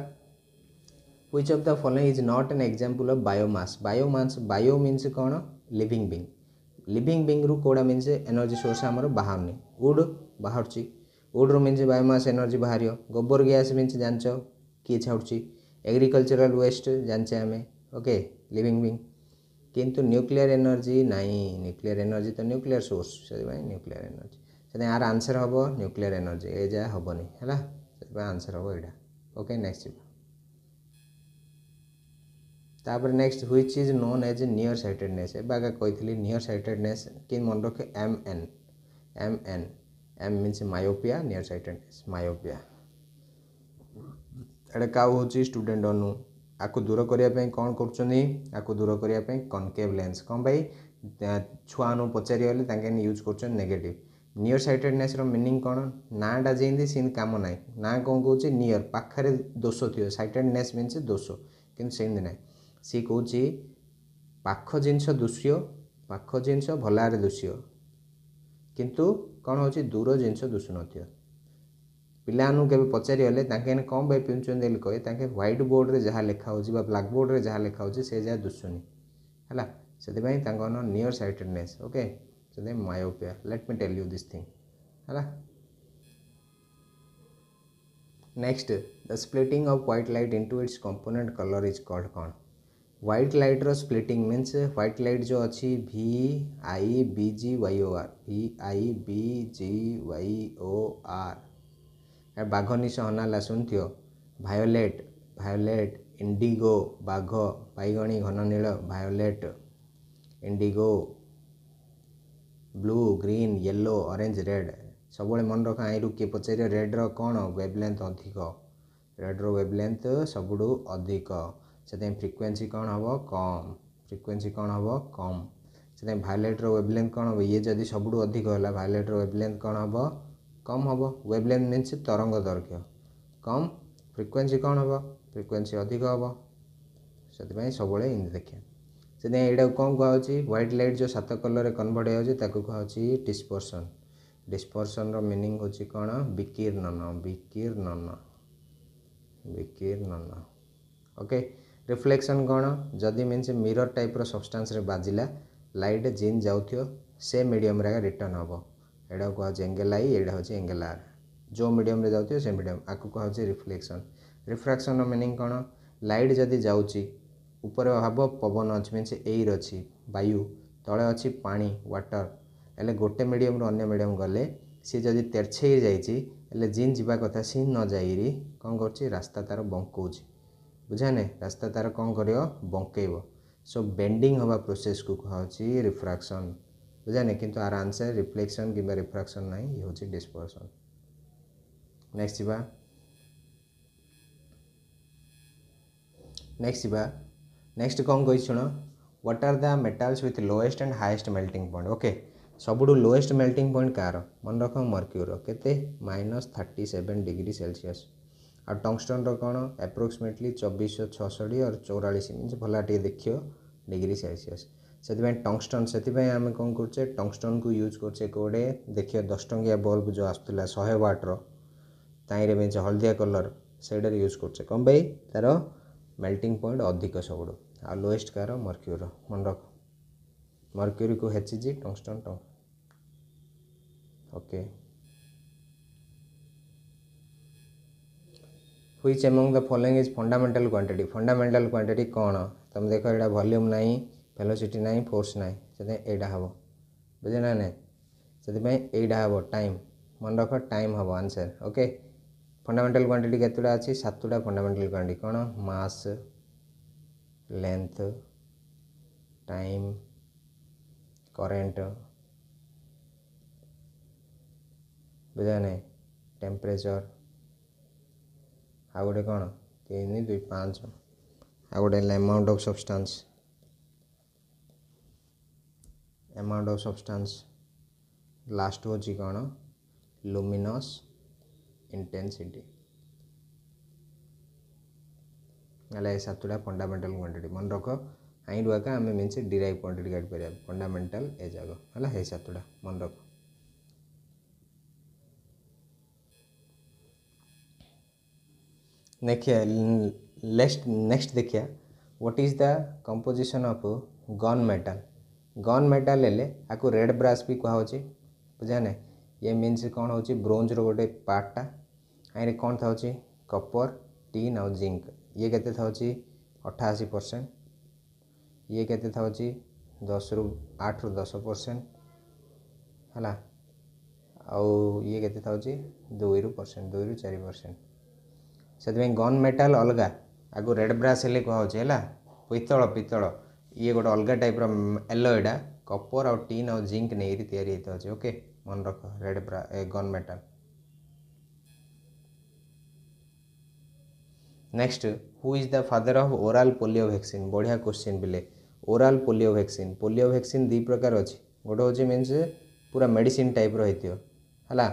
which of the following is not an example of biomass biomass bio means କ'ଣ ଲିଭିଂ ବିଙ୍ଗ୍ ଲିଭିଂ ବିଙ୍ଗ୍ରୁ କେଉଁଟା ମିନ୍ସ ଏନର୍ଜି ସୋର୍ସ ଆମର ବାହାରୁନି ଉଡ୍ ବାହାରୁଛି ଉଡ୍ରୁ ମିନ୍ସ ବାୟୋମାସ୍ ଏନର୍ଜି ବାହାରିବ ଗୋବର ଗ୍ୟାସ୍ ମିନ୍ସ ଜାଣିଛ କିଏ ଛାଡ଼ୁଛି ଏଗ୍ରିକଲଚରାଲ୍ ୱେଷ୍ଟ ଜାଣିଛେ ଆମେ ଓକେ লিভিং বিং কিন্তু নিউক্লিয়ার এনর্জি নাই নিউক্লিয়ার এনর্জি তো নিউক্লিয়ার সোর্স সেই নিউক্লিয়ার এনর্জি সেটা আর আনসর হব নিউক্লিয়ার এনর্জি এ যা হবনি হল সেই আনসর হব এটা ওকে নেক্সট ଯିବା ତାପରେ next which is known as near sightedness ଏବେ ଆଗା କହିଥିଲି ନିୟର ସାଇଟେଡ଼ନେସ୍ କି ମନେ ରଖେ M N M N M means myopia near sightedness myopia ଏଇଟା କାଉ ହେଉଛି ଷ୍ଟୁଡେଣ୍ଟ ଅନୁ ଆକୁ ଦୂର କରିବା ପାଇଁ କ'ଣ କରୁଛନ୍ତି ଆକୁ ଦୂର କରିବା ପାଇଁ କନକେଭ୍ ଲେନ୍ସ କ'ଣ ପାଇଁ ଛୁଆମାନଙ୍କୁ ପଚାରିଗଲେ ତାଙ୍କେ ୟୁଜ୍ କରୁଛନ୍ତି ନେଗେଟିଭ୍ ନିୟର ସାଇଟେଡ଼ନେସ୍ର ମିନିଂ କ'ଣ ନାଁଟା ଯେମିତି ସେମିତି କାମ ନାହିଁ ନାଁ କ'ଣ କହୁଛି ନିୟର ପାଖରେ ଦୋଷ ଥିବ ସାଇଟେଡ଼ନେସ୍ ମିନ୍ସ ଦୋଷ କିନ୍ତୁ ସେମିତି ନାହିଁ ସିଏ କହୁଛି ପାଖ ଜିନିଷ ଦୃଶ୍ୟ ପାଖ ଜିନିଷ ଭଲ ଭାବରେ ଦୃଶ୍ୟ କିନ୍ତୁ କ'ଣ ହେଉଛି ଦୂର ଜିନିଷ ଦୃଶ୍ୟ ନଥିବ ପିଲାମାନଙ୍କୁ କେବେ ପଚାରିଗଲେ ତାଙ୍କେ ଏଇନେ କ'ଣ ପାଇଁ ପିନ୍ଧୁଛନ୍ତି ବୋଲି କହେ ତାଙ୍କେ ହ୍ୱାଇଟ୍ ବୋର୍ଡ଼ରେ ଯାହା ଲେଖା ହେଉଛି ବା ବ୍ଲାକ୍ ବୋର୍ଡ଼ରେ ଯାହା ଲେଖା ହେଉଛି ସେ ଯାହା ଦୁଶୁନି ହେଲା ସେଥିପାଇଁ ତାଙ୍କର near sightedness okay to the myopia let me tell you this thing है ना next the splitting of white light into its component colour is called कौन व्हाइट लाइट रो स्प्लिटिंग मीन्स व्हाइट लाइट जो अच्छी V I B G Y O R V I B G Y O R बाघ निश हनाला शुणु violate violate Indigo बाघ बैगणी घन नील violet indigo blue green yellow orange red ସବୁବେଳେ ମନେ ରଖ ଆଇଁରୁ କିଏ ପଚାରିବ ରେଡ଼୍ର କ'ଣ ୱେବ୍ ଲେନ୍ଥ ଅଧିକ ରେଡ଼୍ର ୱେବ୍ ଲେନ୍ଥ ସବୁଠୁ ଅଧିକ ସେଥିପାଇଁ ଫ୍ରିକ୍ୱେନ୍ସି କ'ଣ ହେବ କମ୍ ଫ୍ରିକ୍ୱେନ୍ସି କ'ଣ ହେବ କମ୍ ସେଥିପାଇଁ ଭାଇଲେଟ୍ର ୱେବ୍ ଲେନ୍ଥ କ'ଣ ହେବ ଇଏ ଯଦି ସବୁଠୁ ଅଧିକ ହେଲା ଭାଇଲେଟ୍ର ୱେବ୍ ଲେନ୍ଥ କ'ଣ ହେବ କମ୍ ହେବ ୱେବ୍ ଲେନ୍ଥ ମିନ୍ସ ତରଙ୍ଗ ଦୈର୍ଘ୍ୟ କମ୍ ଫ୍ରିକ୍ୱେନ୍ସି କ'ଣ ହେବ ଫ୍ରିକ୍ୱେନ୍ସି ଅଧିକ ହେବ ସେଥିପାଇଁ ସବୁବେଳେ ଏମିତି ଦେଖିବା ସେଥିପାଇଁ ଏଇଟାକୁ କ'ଣ କୁହାହେଉଛି ହ୍ୱାଇଟ୍ ଲାଇଟ୍ ଯେଉଁ ସାତ କଲର୍ରେ କନଭର୍ଟ ହେଇଯାଉଛି ତାକୁ କୁହାହେଉଛି ଡିସ୍ପର୍ସନ୍ ଡିସ୍ପର୍ସନ୍ର ମିନିଂ ହେଉଛି କ'ଣ ବିକିର୍ଣ୍ଣନ ବିକିର୍ଣ୍ଣନ ବିକିର୍ଣ୍ଣନ ଓକେ ରିଫ୍ଲେକ୍ସନ୍ କ'ଣ ଯଦି ମିନ୍ସ ମିରର୍ ଟାଇପ୍ର ସବଷ୍ଟାନ୍ସରେ ବାଜିଲା ଲାଇଟ୍ ଜିନ୍ ଯାଉଥିବ ସେ ମିଡ଼ିୟମ୍ରେ ଆଗ ରିଟର୍ଣ୍ଣ ହେବ ଏଇଟାକୁ କୁହାହେଉଛି ଏଙ୍ଗେଲ୍ ଆଇ ଏଇଟା ହେଉଛି ଏଙ୍ଗେଲ୍ ଆର୍ ଯେଉଁ ମିଡ଼ିୟମ୍ରେ ଯାଉଥିବ ସେ ମିଡ଼ିୟମ୍ ଆକୁ କୁହାହେଉଛି ରିଫ୍ଲେକ୍ସନ୍ ରିଫ୍ରାକ୍ସନ୍ର ମିନିଂ କ'ଣ ଲାଇଟ୍ ଯଦି ଯାଉଛି ଉପରେ ହେବ ପବନ ଅଛି ମିନ୍ସ ଏୟାର ଅଛି ବାୟୁ ତଳେ ଅଛି ପାଣି ୱାଟର ହେଲେ ଗୋଟେ ମିଡ଼ିୟମରୁ ଅନ୍ୟ ମିଡ଼ିୟମ ଗଲେ ସିଏ ଯଦି ତେର୍ଛେଇ ଯାଇଛି ହେଲେ ଜିନ୍ ଯିବା କଥା ସିଏ ନ ଯାଇରି କ'ଣ କରୁଛି ରାସ୍ତା ତା'ର ବଙ୍କଉଛି ବୁଝାନେ ରାସ୍ତା ତା'ର କ'ଣ କରିବ ବଙ୍କେଇବ ସୋ ବେଣ୍ଡିଂ ହେବା ପ୍ରୋସେସ୍କୁ କୁହାହେଉଛି ରିଫ୍ରାକ୍ସନ୍ ବୁଝାନେ କିନ୍ତୁ ଆର ଆନ୍ସର୍ ରିଫ୍ଲେକ୍ସନ୍ କିମ୍ବା ରିଫ୍ରାକ୍ସନ୍ ନାହିଁ ଇଏ ହେଉଛି ଡିସ୍ପର୍ସନ୍ ନେକ୍ସଟ ଯିବା ନେକ୍ସଟ ଯିବା नेक्स्ट कौन कही शुण what are the metals with lowest and highest melting point okay सबुठ लोएस्ट मेल्टिंग पॉइंट कार मन रख मर्क्यूर के minus thirty seven degree Celsius ଆଉ ଟଙ୍ଗଷ୍ଟନ୍ର କ'ଣ ଆପ୍ରୋକ୍ସିମେଟଲି ଚବିଶଶହ ଛଅଷଠି ଅର୍ ଚଉରାଳିଶ ମିନ୍ସ ଭଲ ଟିକେ ଦେଖିବ ଡିଗ୍ରୀ ସେଲସିୟସ୍ ସେଥିପାଇଁ ଟଙ୍ଗଷ୍ଟନ୍ ସେଥିପାଇଁ ଆମେ କ'ଣ କରୁଛେ ଟଙ୍ଗଷ୍ଟନ୍କୁ ୟୁଜ୍ କରୁଛେ କେଉଁଟେ ଦେଖିବା ଦଶ ଟଙ୍କିଆ ବଲ୍ବ ଯେଉଁ ଆସୁଥିଲା ଶହେ ୱାଟ୍ର ତାହିଁରେ ମିନ୍ସ ହଳଦିଆ କଲର୍ ସେଇଟାରେ ୟୁଜ୍ କରୁଛେ କ'ଣ ପାଇଁ ତା'ର मेल्टिंग पॉइंट अधिक सब लोएस्ट कह मर्क्यूर मन रख मर्क्यूरी को हेचिजी टंगस्टन टंग okay which among the following is fundamental quantity fundamental quantity कौन तुम देख ये भल्यूम ना फेलोसीटी ना फोर्स ना से यहाँ हम बुझे ना ना से यहाँ हम टाइम मन रख टाइम हम आंसर ओके ଫଣ୍ଡାମେଣ୍ଟାଲ୍ କ୍ୱାଣ୍ଟିଟି କେତେଟା ଅଛି ସାତଟା ଫଣ୍ଡାମେଣ୍ଟାଲ୍ କ୍ୱାଣ୍ଟିଟି କ'ଣ ମାସ୍ ଲେନ୍ଥ ଟାଇମ୍ କରେଣ୍ଟ ବୁଝା ନାହିଁ ଟେମ୍ପରେଚର୍ ଆଉ ଗୋଟେ କ'ଣ ତିନି ଦୁଇ ପାଞ୍ଚ ଆଉ ଗୋଟେ ହେଲା amount of substance amount of substance last ହେଉଛି କ'ଣ ଲୁମିନସ୍ ఇంటెన్సిటీ అలాగే సత్తుడా ఫండమెంటల్ క్వాంటిటీ మనరొక ಐಂಡುವಾಗ ಆಮೇಲೆ ಮೆನ್ಸಿ ಡಿರೈವ್ ಕ್ವಾಂಟಿಟಿ ಗಾಡಿ ಫಂಡಮೆಂಟಲ್ ಏಜ್ ಆಗೋ ಅಲ್ಲ मन रख देखिए नेक्स्ट नेक्स्ट देखिए what is the composition of gun metal gun metal हेले आपको रेड ब्रास भी कहा बुझा ये मीन कौन हो ब्रोंज गोटे पार्टा ଏଇରେ କ'ଣ ଥାଉଛି କପର୍ ଟିନ୍ ଆଉ ଜିଙ୍କ୍ ଇଏ କେତେ ଥାଉଛି ଅଠାଅଶୀ ପରସେଣ୍ଟ ଇଏ କେତେ ଥାଉଛି ଦଶରୁ ଆଠରୁ ଦଶ ପରସେଣ୍ଟ ହେଲା ଆଉ ଇଏ କେତେ ଥାଉଛି ଦୁଇରୁ ପରସେଣ୍ଟ ଦୁଇରୁ ଚାରି ପରସେଣ୍ଟ ସେଥିପାଇଁ ଗନ୍ ମେଟାଲ୍ ଅଲଗା ଆଗକୁ ରେଡ଼୍ ବ୍ରାସ୍ ହେଲେ କୁହାହେଉଛି ହେଲା ପିତ୍ତଳ ପିତ୍ତଳ ଇଏ ଗୋଟେ ଅଲଗା ଟାଇପ୍ର ୟେଲୋ ଏଇଟା କପର୍ ଆଉ ଟିନ୍ ଆଉ ଜିଙ୍କ୍ ନେଇକିରି ତିଆରି ହେଇଥାଉଛି ଓକେ ମନେ ରଖ ରେଡ଼୍ ବ୍ରା gun metal next who is the father of oral polio vaccine ବଢ଼ିଆ କୋଶ୍ଚିନ୍ ପିଲେ oral polio vaccine polio vaccine ଦୁଇ ପ୍ରକାର ଅଛି ଗୋଟେ ହେଉଛି ମିନ୍ସ ପୁରା ମେଡ଼ିସିନ୍ ଟାଇପ୍ର ହେଇଥିବ ହେଲା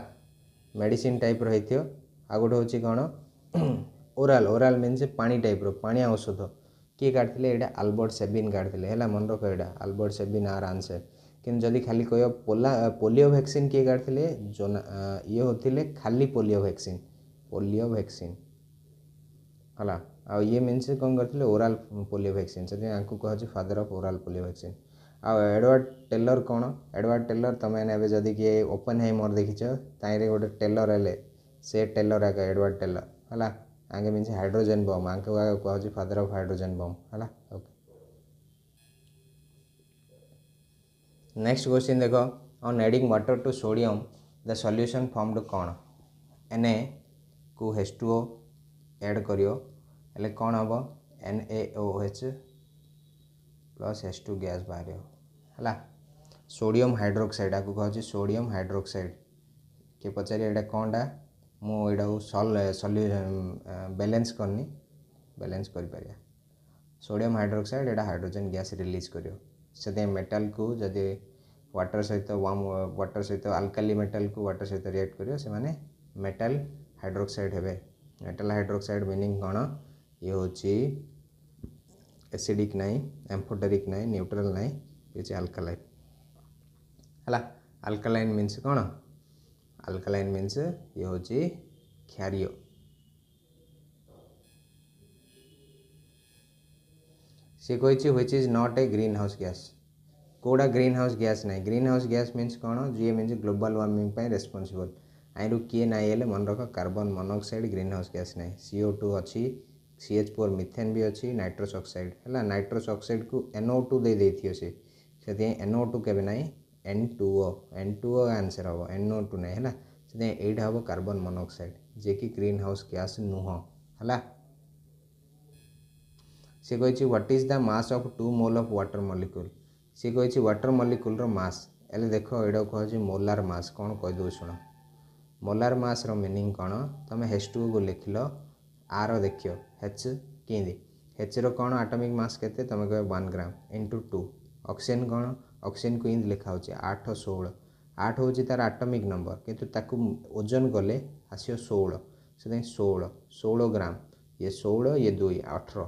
ମେଡ଼ିସିନ୍ ଟାଇପ୍ର ହେଇଥିବ ଆଉ ଗୋଟେ ହେଉଛି କ'ଣ ଓରାଲ୍ ଓରାଲ୍ ମିନ୍ସ ପାଣି ଟାଇପ୍ର ପାଣିଆ ଔଷଧ କିଏ କାଢ଼ିଥିଲେ ଏଇଟା ଆଲବର୍ଟ ସେବିନ୍ କାଢ଼ିଥିଲେ ହେଲା ମନେ ରଖ ଏଇଟା ଆଲବର୍ଟ ସେବିନ୍ ଆର୍ ଆନ୍ସର୍ କିନ୍ତୁ ଯଦି ଖାଲି କହିବ ପୋଲା ପୋଲିଓ ଭ୍ୟାକ୍ସିନ୍ କିଏ କାଢ଼ିଥିଲେ ଇଏ ହେଉଥିଲେ ଖାଲି ପୋଲିଓ ଭ୍ୟାକ୍ସିନ୍ ପୋଲିଓ ଭ୍ୟାକ୍ସିନ୍ है ये मेन्स कौन करते ओराल पोलियो भैक्सीन से कहु father of oral polio vaccine Edward Teller कौन एडवर्ड टेलर तुमने किए ओपन है मोर देखी तहरे गोटे टेलर है से टेलर आगे एडवर्ड टेलर है आगे मीन हाइड्रोजन बम आगे आगे फादर अफ हाइड्रोजेन बम है नेक्स्ट क्वेश्चन देख on adding water to sodium the solution formed कौन एन ए को हेस्टुओ एड कर कौन हम N H plus S two gas बाहर है सोडियम हाइड्रोक्साइड आपको कह सोडियम हाइड्रोक्साइड किए पचारे ये कौन डा मुझा सल सल्यूशन बैलेन्स करनी बैलेन्स कर सोडियम हाइड्रोक्साइड एटा हाइड्रोजेन गैस रिलीज कर मेटाल को जदि वाटर सहित वार्म वाटर सहित अल्काली मेटाल को वाटर सहित रिएक्ट करेटाल हाइड्रोक्साइड हे मेटाल हाइड्रोक्साइड मिनिंग कौन ये हूँ एसीडिक ना एम्फोटेरिक ना न्यूट्रल ना ये अल्कालन है अल्कालन मीनस कौन अल्कालन मीनस ये हूँ क्षारियो सी कही which is not a green house gas कौड़ा ग्रीन हाउस गैस ना ग्रीन हाउस गैस मीनस कौन जी मीन ग्लोबल वार्मिंग रेस्पनसबल ଆଇରୁ କିଏ ନାହିଁ ହେଲେ ମନେ ରଖ carbon monoxide green house gas ନାହିଁ ସିଓ ଟୁ ଅଛି ସି ଏଚ୍ ଫୋର୍ ମିଥେନ୍ ବି ଅଛି ନାଇଟ୍ରୋସ୍ ଅକ୍ସାଇଡ଼୍ ହେଲା ନାଇଟ୍ରୋସ୍ ଅକ୍ସାଇଡ଼୍କୁ ଏନ୍ଓ ଟୁ ଦେଇଦେଇଥିବ ସେ ସେଥିପାଇଁ ଏନ୍ଓ ଟୁ କେବେ ନାହିଁ N two O N two O answer ହେବ ଏନ୍ଓ ଟୁ ନାହିଁ ହେଲା ସେଥିପାଇଁ ଏଇଟା ହେବ କାର୍ବନ୍ ମନୋକ୍ସାଇଡ଼୍ ଯିଏକି ଗ୍ରୀନ୍ ହାଉସ୍ ଗ୍ୟାସ୍ ନୁହଁ ହେଲା ସେ କହିଛି what is the mass of two mole of water molecule ସେ କହିଛି ୱାଟର୍ ମଲିକୁଲ୍ର ମାସ୍ ହେଲେ ଦେଖ ଏଇଟାକୁ କୁହାଯାଉଛି ମୋଲାର୍ ମାସ୍ କ'ଣ କହିଦେଉଛି ଶୁଣ ମୋଲାର ମାସ୍ର ମିନିଂ କ'ଣ ତୁମେ ହେଚ୍ ଲେଖିଲ ଆର ଦେଖିବ ହେଚ୍ କେମିତି ହେଚ୍ର କ'ଣ ଆଟମିକ୍ ମାସ୍ କେତେ ତୁମେ କହିବ one gram into two oxygen କ'ଣ ଅକ୍ସିଜେନ୍କୁ ଏମିତି ଲେଖା ହେଉଛି ଆଠ ଷୋହଳ ଆଠ ହେଉଛି ତା'ର ଆଟମିକ୍ ନମ୍ବର କିନ୍ତୁ ତାକୁ ଓଜନ କଲେ ଆସିବ ଷୋହଳ ସେଥିପାଇଁ ଷୋହଳ ଷୋହଳ ଗ୍ରାମ୍ ଇଏ ଷୋହଳ ଇଏ ଦୁଇ ଅଠର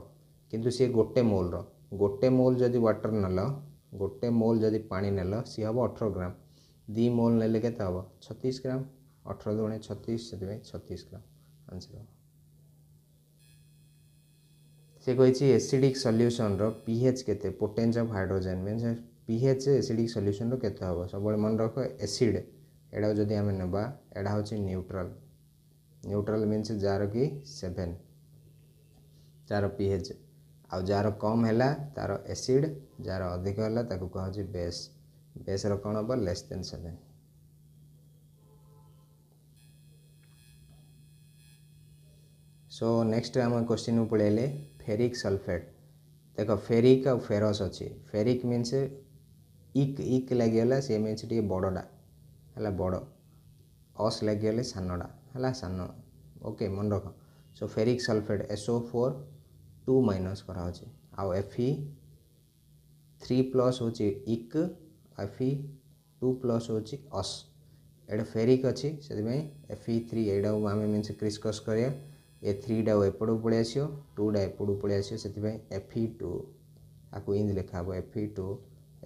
କିନ୍ତୁ ସିଏ ଗୋଟେ ମୋଲ୍ର ଗୋଟେ ମୋଲ୍ ଯଦି ୱାଟର୍ ନେଲ ଗୋଟେ ମୋଲ୍ ଯଦି ପାଣି ନେଲ ସିଏ ହେବ ଅଠର ଗ୍ରାମ୍ ଦୁଇ ମୋଲ୍ ନେଲେ କେତେ ହେବ ଛତିଶ ଗ୍ରାମ୍ ଅଠର ଦୁଗୁଣେ ଛତିଶ ସେଥିପାଇଁ ଛତିଶ ଗ୍ରାମ ଆନ୍ସର ହେବ ସେ କହିଛି ଏସିଡ଼ିକ୍ ସଲ୍ୟୁସନ୍ର ପିଏଚ୍ କେତେ potence of hydrogen means P H acidic ସଲ୍ୟୁସନ୍ର କେତେ ହେବ ସବୁବେଳେ ମନେ ରଖ ଏସିଡ଼୍ ଏଇଟାକୁ ଯଦି ଆମେ ନେବା ଏଇଟା ହେଉଛି ନ୍ୟୁଟ୍ରାଲ୍ ନ୍ୟୁଟ୍ରାଲ୍ ମିନ୍ସ ଯାହାର କି ସେଭେନ୍ ଯାହାର ପିଏଚ୍ ଆଉ ଯାହାର କମ୍ ହେଲା ତା'ର ଏସିଡ଼୍ ଯାହାର ଅଧିକ ହେଲା ତାକୁ କୁହାହେଉଛି ବେସ୍ ବେସ୍ର କ'ଣ ହେବ less than seven so next आम क्वेश्चन पलैले फेरिक सल्फेट देख फेरिक आ फेरस अच्छे फेरिक मीनस इक इक लगिगला सी मीनस टे बड़ा है बड़ अस लगिगले सानटा है सान ओके मन रख so ferric sulphate S O four two minus कराचे आउ एफ थ्री प्लस हूँ इक एफ टू प्लस हूँ अस् एटा फेरिक अच्छे से एफ ई थ्री यहाँ आम मीनस क्रिस्कस करा ए थ्री डा एपट पलि आस टू डा एपट को पलि आसपी टू आपको इंज लिखा हे F two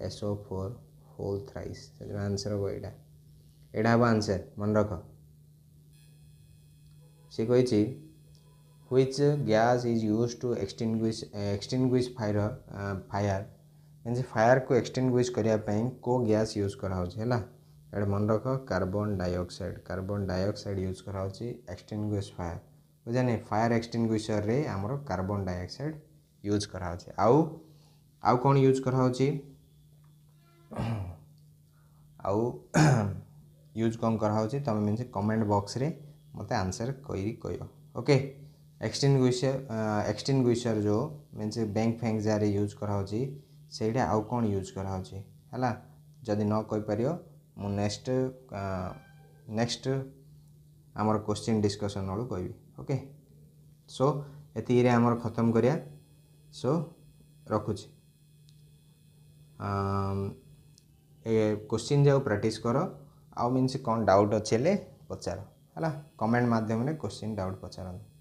S O four whole thrice answer हम यहाँ यहाँ हम आंसर मन रख सी कही which gas is use to extinguish extinguish fire fire mean fire को एक्सटिंग करने को गैस यूज कराऊ मन रख carbon dioxide carbon dioxide use कराऊ एक्सटिंग फायर ବୁଝାନି ଫାୟାର୍ ଏକ୍ସଟିଙ୍ଗୁଇସର୍ରେ ଆମର କାର୍ବନ୍ ଡାଇଅକ୍ସାଇଡ଼୍ ୟୁଜ୍ କରାହେଉଛି ଆଉ ଆଉ କ'ଣ ୟୁଜ୍ କରାହେଉଛି ଆଉ ୟୁଜ୍ କ'ଣ କରାହେଉଛି ତୁମେ ମିନ୍ସ କମେଣ୍ଟ ବକ୍ସରେ ମୋତେ ଆନ୍ସର୍ କରି କହିବ ଓକେ ଏକ୍ସଟିଙ୍ଗୁଇସର୍ ଏକ୍ସଟିଙ୍ଗୁଇସର୍ ଯେଉଁ ମିନ୍ସ ବ୍ୟାଙ୍କ ଫ୍ୟାଙ୍କ ଯାରେ ୟୁଜ୍ କରାହେଉଛି ସେଇଟା ଆଉ କ'ଣ ୟୁଜ୍ କରାହେଉଛି ହେଲା ଯଦି ନ କହିପାରିବ ମୁଁ ନେକ୍ସଟ ନେକ୍ସଟ ଆମର କୋଶ୍ଚିନ୍ ଡିସ୍କସନ୍ ବେଳକୁ କହିବି ओके सो ये आम खत्म करिया सो रखुचे क्वेश्चन जाओ प्रैक्टिस करो आउ मीन कौन डाउट अच्छे पचार है कमेंट मध्यम क्वेश्चन डाउट पचारूँ